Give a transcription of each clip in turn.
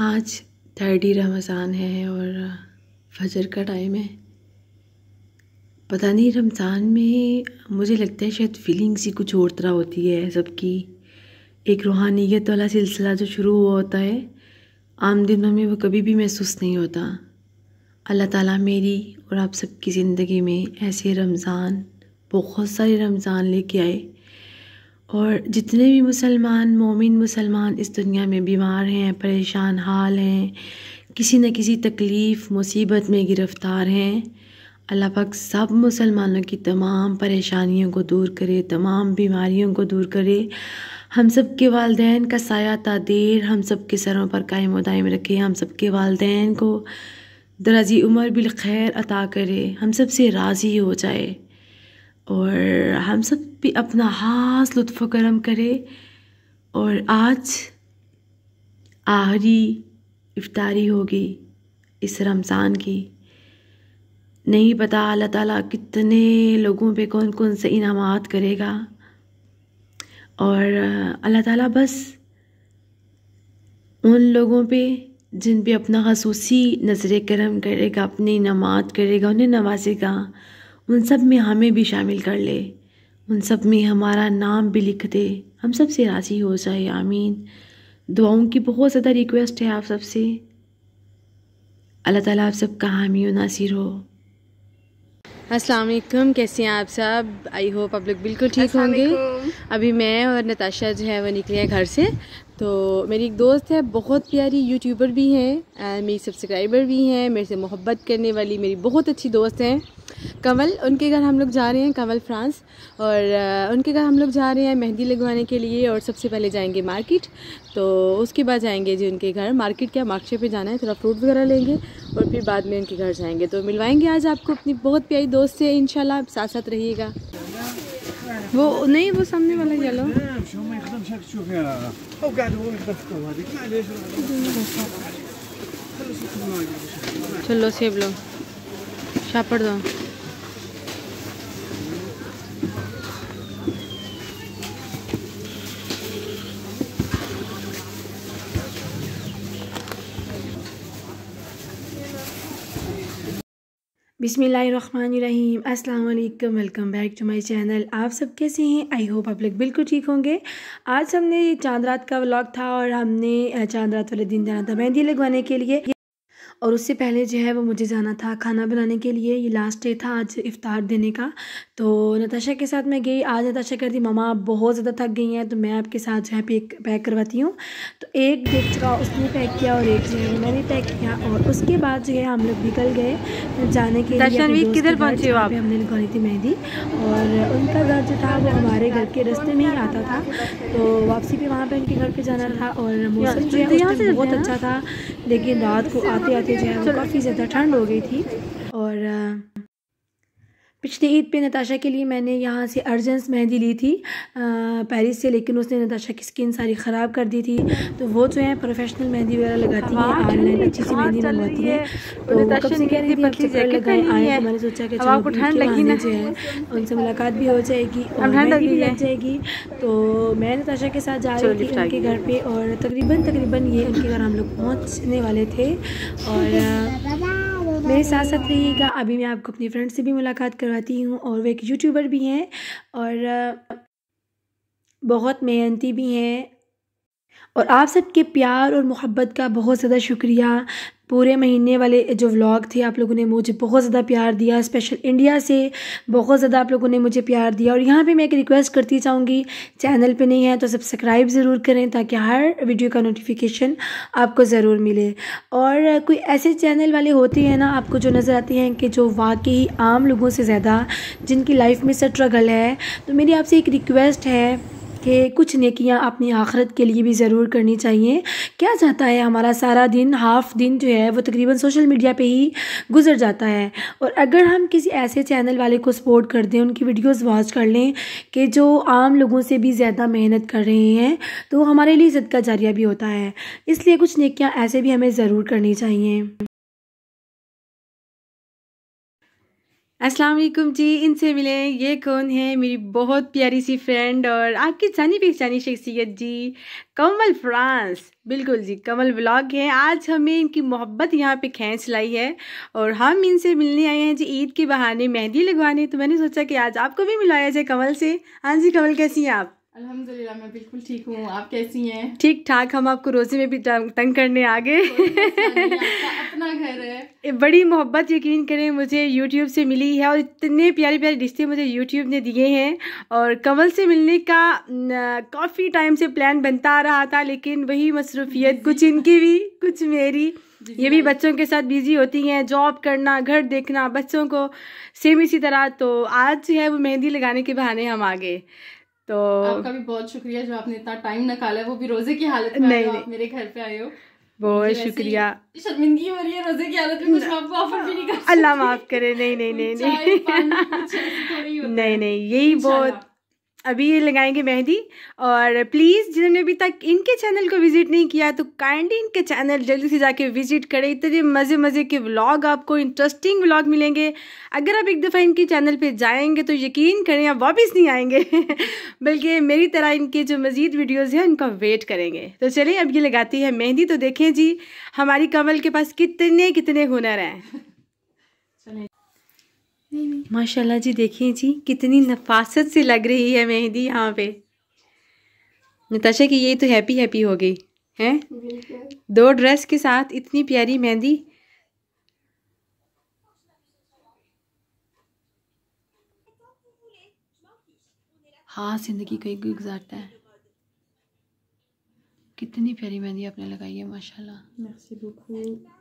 आज थर्डी रमज़ान है और फजर का टाइम है पता नहीं रमज़ान में मुझे लगता है शायद फीलिंग्स ही कुछ और तरह होती है सबकी एक रूहानियत वाला सिलसिला जो शुरू हुआ होता है आम दिनों में वो कभी भी महसूस नहीं होता अल्लाह ताला मेरी और आप सबकी ज़िंदगी में ऐसे रमज़ान बहुत सारे रमज़ान लेके आए और जितने भी मुसलमान मोमिन मुसलमान इस दुनिया में बीमार हैं परेशान हाल हैं किसी न किसी तकलीफ़ मुसीबत में गिरफ़्तार हैं अल्लाह पाक सब मुसलमानों की तमाम परेशानियों को दूर करे तमाम बीमारियों को दूर करे हम सब के वालदेन का साया तादेर हम सब के सरों पर कायम दायम रखे हम सब के वालदेन को दराजी उमर बिल खैर अता करे हम सब से राज़ी हो जाए और हम सब भी अपना ख़ास लुत्फ़ करम करें और आज आहरी इफ्तारी होगी इस रमज़ान की नहीं पता अल्लाह ताला कितने लोगों पे कौन कौन से इनामात करेगा और अल्लाह ताला बस उन लोगों पे जिन पे अपना खसूसी नजर करम करेगा अपनी इनामात करेगा उन्हें नवाजेगा उन सब में हमें भी शामिल कर ले उन सब में हमारा नाम भी लिख दे हम सब से राज़ी हो जाए आमीन दुआओं की बहुत ज़्यादा रिक्वेस्ट है आप सब से अल्लाह ताला आप सब का हामी नासिर हो असलम कैसे हैं आप सब आई होप आप लोग बिल्कुल ठीक होंगे अभी मैं और नताशा जो है वो निकले हैं घर से तो मेरी एक दोस्त है बहुत प्यारी यूट्यूबर भी हैं मेरी सब्सक्राइबर भी हैं मेरे से मोहब्बत करने वाली मेरी बहुत अच्छी दोस्त हैं कंवल उनके घर हम लोग जा रहे हैं कंवल फ्रांस और उनके घर हम लोग जा रहे हैं मेहंदी लगवाने के लिए और सबसे पहले जाएंगे मार्केट तो उसके बाद जाएंगे जी उनके घर मार्केट क्या मार्केट पे जाना है थोड़ा फ्रूट वगैरह लेंगे और फिर बाद में उनके घर जाएंगे तो मिलवाएंगे आज आपको अपनी बहुत प्यारी दोस्त से इन साथ साथ रहिएगा वो नहीं वो सामने वाला लो चलो सेब लो छापड़ दो बिसमीम अस्सलाम वालेकुम welcome back to my channel आप सब कैसे हैं आई होप आप लोग बिल्कुल ठीक होंगे आज हमने चांद रात का व्लॉग था और हमने चांद रात वाले दिन जाना था मेहंदी लगवाने के लिए और उससे पहले जो है वो मुझे जाना था खाना बनाने के लिए ये लास्ट डे था आज इफ़ार देने का तो नताशा के साथ मैं गई आज नताशा कर दी मामा बहुत ज़्यादा थक गई हैं तो मैं आपके साथ जो है पैक पैक करवाती हूँ तो एक गिफ्ट का उसने पैक किया और एक जो है मैंने पैक किया और उसके बाद जो है हम लोग निकल गए जाने के लिए किधर पहुँचे हमने निकाली थी मेहंदी और उनका घर जो था वो हमारे घर के रस्ते में ही आता था तो वापसी भी वहाँ पर उनके घर पर जाना था और मौसम जो है तो बहुत अच्छा था लेकिन रात को आते आते के जो है काफ़ी ज़्यादा ठंड हो गई थी और पिछली ईद पे नताशा के लिए मैंने यहाँ से अर्जेंस मेहंदी ली थी पेरिस से लेकिन उसने नताशा की स्किन सारी ख़राब कर दी थी तो वो जो है प्रोफेशनल मेहंदी वगैरह लगाती है ऑनलाइन अच्छी सी मेहंदी लगाती तो तो है तो मैंने सोचा कि चलो ठंड लगी ना जो है उनसे मुलाकात भी हो जाएगी और भी लग जाएगी तो मैं नताशा के साथ जा रही थी उनके घर पर और तकरीबन तकरीबन ये उनके घर हम लोग पहुँचने वाले थे और मेरे साथ साथ रहिएगा अभी मैं आपको अपनी फ्रेंड से भी मुलाकात करवाती हूँ और वो एक यूट्यूबर भी हैं और बहुत मेहनती भी हैं और आप सबके प्यार और मोहब्बत का बहुत ज़्यादा शुक्रिया पूरे महीने वाले जो व्लॉग थे आप लोगों ने मुझे बहुत ज़्यादा प्यार दिया स्पेशल इंडिया से बहुत ज़्यादा आप लोगों ने मुझे प्यार दिया और यहाँ पे मैं एक रिक्वेस्ट करती चाहूँगी चैनल पे नहीं है तो सब्सक्राइब ज़रूर करें ताकि हर वीडियो का नोटिफिकेशन आपको ज़रूर मिले और कोई ऐसे चैनल वाले होते हैं ना आपको जो नज़र आते हैं कि जो वाकई आम लोगों से ज़्यादा जिनकी लाइफ में स्ट्रगल है तो मेरी आपसे एक रिक्वेस्ट है कि कुछ नेकियां अपनी आखरत के लिए भी ज़रूर करनी चाहिए क्या जाता है हमारा सारा दिन हाफ दिन जो है वो तकरीबन सोशल मीडिया पे ही गुजर जाता है और अगर हम किसी ऐसे चैनल वाले को सपोर्ट कर दें उनकी वीडियोस वॉच कर लें कि जो आम लोगों से भी ज़्यादा मेहनत कर रहे हैं तो हमारे लिए सदका जारिया भी होता है इसलिए कुछ नकियाँ ऐसे भी हमें ज़रूर करनी चाहिए अस्सलाम वालेकुम जी इनसे मिले ये कौन है मेरी बहुत प्यारी सी फ्रेंड और आपकी जानी पहचानी शख्सियत जी कमल फ्रांस बिल्कुल जी कमल ब्लॉग है आज हमें इनकी मोहब्बत यहाँ पे खींच लाई है और हम इनसे मिलने आए हैं जी ईद के बहाने मेहंदी लगवाने तो मैंने सोचा कि आज आपको भी मिलाया जाए कमल से हाँ जी कमल कैसी हैं आप अल्हम्दुलिल्लाह मैं बिल्कुल ठीक हूँ आप कैसी हैं ठीक ठाक हम आपको रोजे में भी तंग करने आ गए अपना घर है बड़ी मोहब्बत यकीन करें मुझे यूट्यूब से मिली है और इतने प्यारे प्यारे रिश्ते मुझे यूट्यूब ने दिए हैं और कमल से मिलने का काफ़ी टाइम से प्लान बनता आ रहा था लेकिन वही मसरूफियत कुछ इनकी भी कुछ मेरी ये भी बच्चों के साथ बिजी होती हैं जॉब करना घर देखना बच्चों को सेम इसी तरह तो आज जो है वो मेहंदी लगाने के बहाने हम आ गए तो आपका भी बहुत शुक्रिया जो आपने इतना टाइम निकाला वो भी रोजे की हालत में नहीं, नहीं। मेरे घर पे आए हो बहुत शुक्रिया शर्मिंदगी हो रही है रोजे की हालत में कुछ आपको ऑफर भी नहीं कर अल्लाह माफ करे नहीं नहीं नहीं नहीं नहीं नहीं यही बहुत अभी ये लगाएंगे मेहंदी और प्लीज़ जिन्होंने अभी तक इनके चैनल को विज़िट नहीं किया तो काइंडली इनके चैनल जल्दी से जाके विज़िट करें इतने मज़े मज़े के व्लॉग आपको इंटरेस्टिंग व्लॉग मिलेंगे अगर आप एक दफ़ा इनके चैनल पे जाएंगे तो यकीन करें आप वापस नहीं आएंगे बल्कि मेरी तरह इनके जो मज़ीद वीडियोज़ हैं उनका वेट करेंगे तो चलिए अब ये लगाती है मेहंदी तो देखें जी हमारी कमल के पास कितने कितने हुनर हैं माशाल्लाह जी देखिए जी कितनी नफासत से लग रही है मेहंदी यहाँ पे नताशा की ये तो हैप्पी हैप्पी हो गई हैं दो ड्रेस के साथ इतनी प्यारी मेहंदी हाँ जिंदगी कहीं कोई गुजारता है कितनी प्यारी मेहंदी आपने लगाई है माशाल्लाह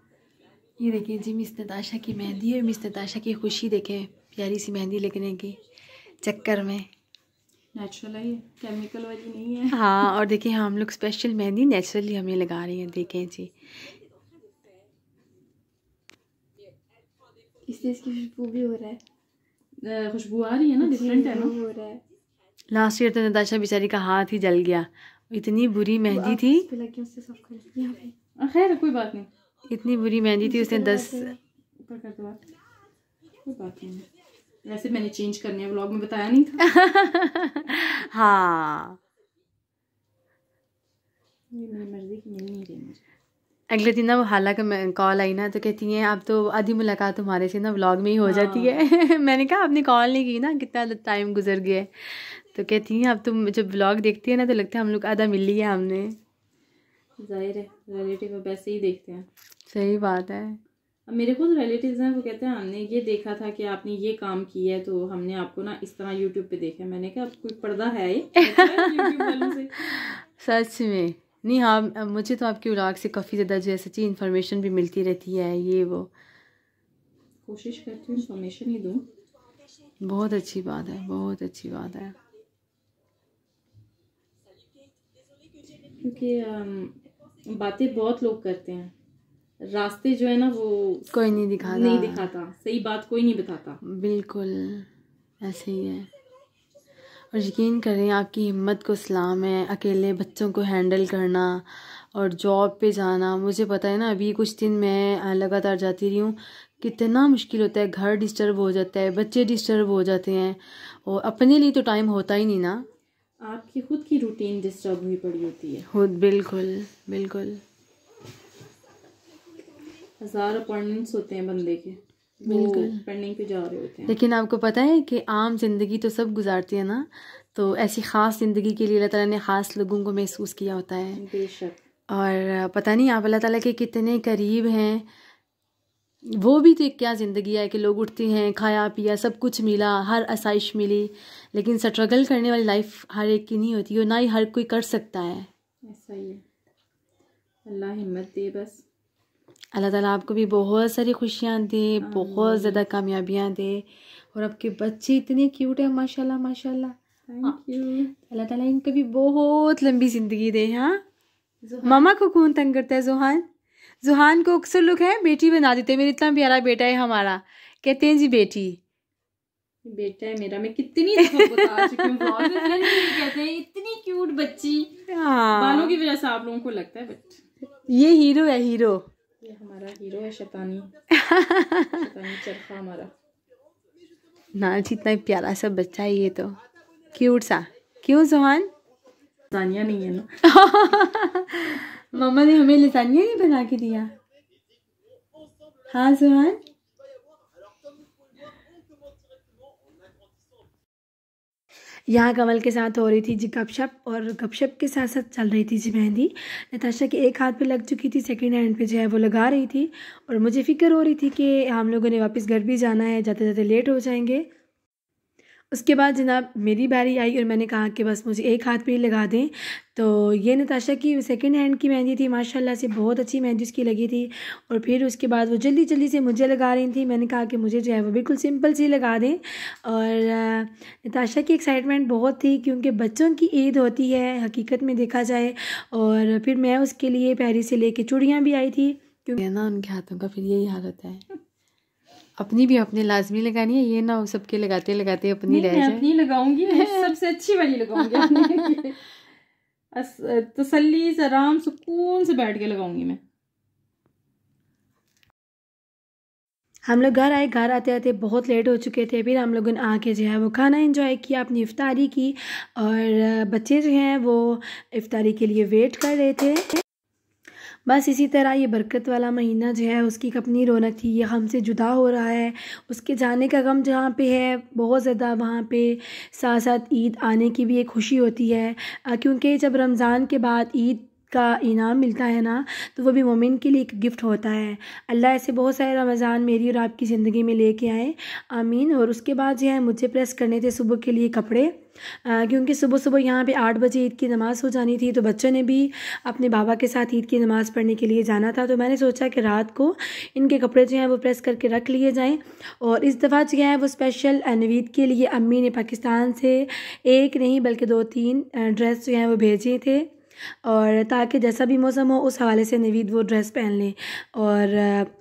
ये देखिए जी मिस नताशा की मेहंदी और मिस नताशा की खुशी देखें प्यारी सी मेहंदी लगने की चक्कर में नेचुरल है केमिकल वाली नहीं है हाँ और देखिए हम लोग स्पेशल मेहंदी नेचुरली हमें लगा रही हैं देखें जी इससे इसकी खुशबू भी हो रहा है खुशबू आ रही है ना डिफरेंट है ना हो रहा है लास्ट ईयर तो नताशा बेचारी का हाथ ही जल गया इतनी बुरी मेहंदी थी खैर कोई बात नहीं इतनी बुरी मेहंदी थी उसने दस वैसे मैंने चेंज करने है व्लॉग में बताया नहीं था हाँ अगले दिन ना वो हाला का कॉल आई ना तो कहती हैं आप तो आधी मुलाकात हमारे से ना व्लॉग में ही हो जाती है हाँ। मैंने कहा आपने कॉल नहीं की ना कितना टाइम गुजर गया तो कहती हैं आप तुम जब व्लॉग देखती है ना तो लगता है हम लोग आधा मिल लिया हमने जाहिर है रिलेटिव वैसे ही देखते हैं सही बात है अब मेरे खुद रिलेटिव्स हैं वो कहते हैं हमने ये देखा था कि आपने ये काम किया है तो हमने आपको ना इस तरह यूट्यूब पे देखा मैंने कहा कोई पर्दा है ये अच्छा, सच में नहीं हाँ मुझे तो आपकी उलाग से काफ़ी ज़्यादा जो है सच्ची इन्फॉर्मेशन भी मिलती रहती है ये वो कोशिश करती हूँ इन्फॉर्मेशन ही दूँ बहुत अच्छी बात है बहुत अच्छी बात है क्योंकि बातें बहुत लोग करते हैं रास्ते जो है ना वो कोई नहीं दिखाता नहीं दिखाता सही बात कोई नहीं बताता बिल्कुल ऐसे ही है और यकीन करें आपकी हिम्मत को सलाम है अकेले बच्चों को हैंडल करना और जॉब पे जाना मुझे पता है ना अभी कुछ दिन मैं लगातार जाती रही हूँ कितना मुश्किल होता है घर डिस्टर्ब हो जाता है बच्चे डिस्टर्ब हो जाते हैं और अपने लिए तो टाइम होता ही नहीं ना आपकी खुद की रूटीन डिस्टर्ब हुई पड़ी होती है खुद बिल्कुल बिल्कुल हज़ार अपॉइंटमेंट्स होते हैं बंदे के बिल्कुल पेंडिंग पे जा रहे होते हैं लेकिन आपको पता है कि आम ज़िंदगी तो सब गुजारती है ना तो ऐसी ख़ास ज़िंदगी के लिए अल्लाह ताला ने ख़ास लोगों को महसूस किया होता है बेशक और पता नहीं आप अल्लाह ताला के कितने करीब हैं वो भी तो क्या ज़िंदगी है कि लोग उठते हैं खाया पिया सब कुछ मिला हर आसाइश मिली लेकिन स्ट्रगल करने वाली लाइफ हर एक की नहीं होती और ना ही हर कोई कर सकता है है अल्लाह हिम्मत दे बस अल्लाह ताला आपको भी बहुत सारी खुशियाँ दे बहुत ज़्यादा कामयाबियाँ दे और आपके बच्चे इतने क्यूट हैं माशाल्लाह माशाल्लाह हाँ। अल्लाह ताला इनको भी बहुत लंबी ज़िंदगी दे हाँ मामा को कौन तंग करता है जोहान जुहान को अक्सर लोग हैं बेटी बना देते मेरे इतना प्यारा बेटा है हमारा कहते हैं जी बेटी बेटा है मेरा मैं कितनी बता चुकी हूँ इतनी क्यूट बच्ची हाँ। बालों की वजह से आप लोगों को लगता है बट ये हीरो है हीरो ये हमारा हीरो है शैतानी शैतानी चरखा हमारा ना जी इतना प्यारा सा बच्चा है ये तो क्यूट सा क्यों जोहान जानिया नहीं है ना मम्मा ने हमें लिजानिया ही बना के दिया हाँ सुहान यहाँ कमल के साथ हो रही थी जी गपशप और गपशप के साथ साथ चल रही थी जी मेहंदी नताशा के एक हाथ पे लग चुकी थी सेकंड हैंड पे जो है वो लगा रही थी और मुझे फिक्र हो रही थी कि हम लोगों ने वापस घर भी जाना है जाते जाते लेट हो जाएंगे उसके बाद जनाब मेरी बारी आई और मैंने कहा कि बस मुझे एक हाथ पे ही लगा दें तो ये नताशा की सेकंड हैंड की मेहंदी थी माशाल्लाह से बहुत अच्छी मेहंदी उसकी लगी थी और फिर उसके बाद वो जल्दी जल्दी से मुझे लगा रही थी मैंने कहा कि मुझे जो है वो बिल्कुल सिंपल सी लगा दें और नताशा की एक्साइटमेंट बहुत थी क्योंकि बच्चों की ईद होती है हकीकत में देखा जाए और फिर मैं उसके लिए पैरी से ले कर भी आई थी क्योंकि ना उनके हाथों का फिर यही हाल होता है अपनी भी अपने लाजमी लगानी है ये ना सबके लगाते लगाते अपनी रह मैं अपनी लगाऊंगी सबसे अच्छी वाली लगाऊंगी तसली से आराम सुकून से बैठ के लगाऊंगी मैं हम लोग घर आए घर आते आते बहुत लेट हो चुके थे फिर हम लोगों ने आके जो है वो खाना इंजॉय किया अपनी इफ्तारी की और बच्चे जो हैं वो इफ्तारी के लिए वेट कर रहे थे बस इसी तरह ये बरकत वाला महीना जो है उसकी अपनी रौनक थी ये हमसे जुदा हो रहा है उसके जाने का गम जहाँ पे है बहुत ज़्यादा वहाँ पे साथ साथ ईद आने की भी एक खुशी होती है क्योंकि जब रमज़ान के बाद ईद का इनाम मिलता है ना तो वो भी मोमिन के लिए एक गिफ्ट होता है अल्लाह ऐसे बहुत सारे रमज़ान मेरी और आपकी ज़िंदगी में लेके आए आमीन और उसके बाद जो है मुझे प्रेस करने थे सुबह के लिए कपड़े आ, क्योंकि सुबह सुबह यहाँ पे आठ बजे ईद की नमाज़ हो जानी थी तो बच्चों ने भी अपने बाबा के साथ ईद की नमाज़ पढ़ने के लिए जाना था तो मैंने सोचा कि रात को इनके कपड़े जो हैं वो प्रेस करके रख लिए जाएं और इस दफ़ा जो है वो स्पेशल नवीद के लिए अम्मी ने पाकिस्तान से एक नहीं बल्कि दो तीन ड्रेस जो हैं वो भेजे थे और ताकि जैसा भी मौसम हो उस हवाले से नवीद वो ड्रेस पहन लें और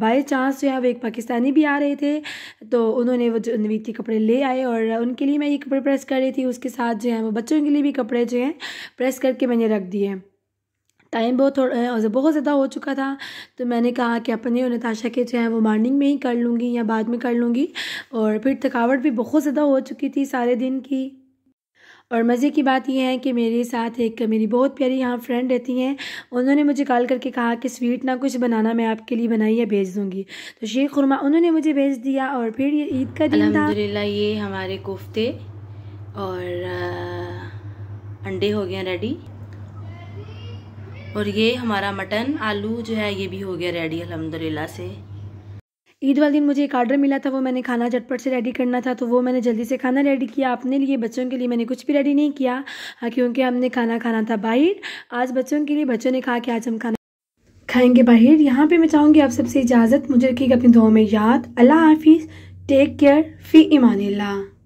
बाई चांस जो है वो एक पाकिस्तानी भी आ रहे थे तो उन्होंने वो नवीद के कपड़े ले आए और उनके लिए मैं ये कपड़े प्रेस कर रही थी उसके साथ जो है वो बच्चों के लिए भी कपड़े जो हैं प्रेस करके मैंने रख दिए टाइम बहुत थोड़ा बहुत ज़्यादा हो चुका था तो मैंने कहा कि अपने और नताशा के जो है वो मॉर्निंग में ही कर लूँगी या बाद में कर लूँगी और फिर थकावट भी बहुत ज़्यादा हो चुकी थी सारे दिन की और मज़े की बात यह है कि मेरे साथ एक मेरी बहुत प्यारी यहाँ फ्रेंड रहती हैं उन्होंने मुझे कॉल करके कहा कि स्वीट ना कुछ बनाना मैं आपके लिए बनाई है भेज दूँगी तो शेख खुरमा उन्होंने मुझे भेज दिया और फिर ये ईद का दिन था ये हमारे कोफ्ते और अंडे हो गए रेडी और ये हमारा मटन आलू जो है ये भी हो गया रेडी अलहमदिल्ला से ईद वाले दिन मुझे एक आर्डर मिला था वो मैंने खाना झटपट से रेडी करना था तो वो मैंने जल्दी से खाना रेडी किया अपने लिए बच्चों के लिए मैंने कुछ भी रेडी नहीं किया हाँ, क्योंकि हमने खाना खाना था बाहर आज बच्चों के लिए बच्चों ने कहा कि आज हम खाना खाएंगे बाहर यहाँ पे मैं चाहूँगी आप सबसे इजाज़त मुझे रखिएगा अपनी दुआ में याद अल्लाह हाफिज़ टेक केयर फ़ी ईमान